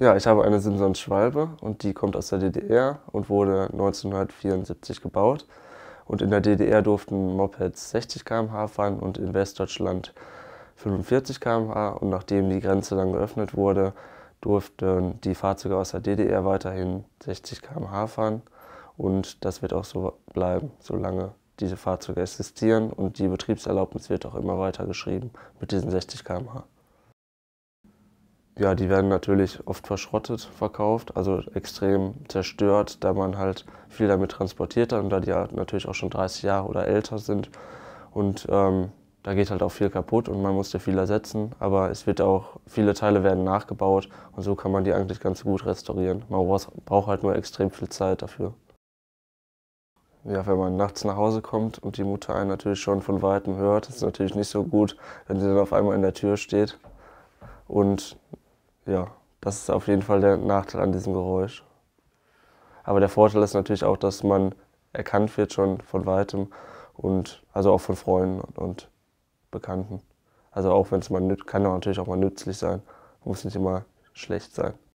Ja, ich habe eine Simson-Schwalbe und die kommt aus der DDR und wurde 1974 gebaut. Und in der DDR durften Mopeds 60 km/h fahren und in Westdeutschland 45 km/h. Und nachdem die Grenze dann geöffnet wurde, durften die Fahrzeuge aus der DDR weiterhin 60 km/h fahren. Und das wird auch so bleiben, solange diese Fahrzeuge existieren. Und die Betriebserlaubnis wird auch immer weiter geschrieben mit diesen 60 km/h ja, die werden natürlich oft verschrottet verkauft, also extrem zerstört, da man halt viel damit transportiert hat und da die halt natürlich auch schon 30 Jahre oder älter sind. Und ähm, da geht halt auch viel kaputt und man musste viel ersetzen, aber es wird auch, viele Teile werden nachgebaut und so kann man die eigentlich ganz gut restaurieren. Man braucht halt nur extrem viel Zeit dafür. Ja, wenn man nachts nach Hause kommt und die Mutter einen natürlich schon von Weitem hört, ist es natürlich nicht so gut, wenn sie dann auf einmal in der Tür steht. Und ja, das ist auf jeden Fall der Nachteil an diesem Geräusch. Aber der Vorteil ist natürlich auch, dass man erkannt wird schon von weitem und also auch von Freunden und Bekannten. Also auch wenn es mal kann auch natürlich auch mal nützlich sein, muss nicht immer schlecht sein.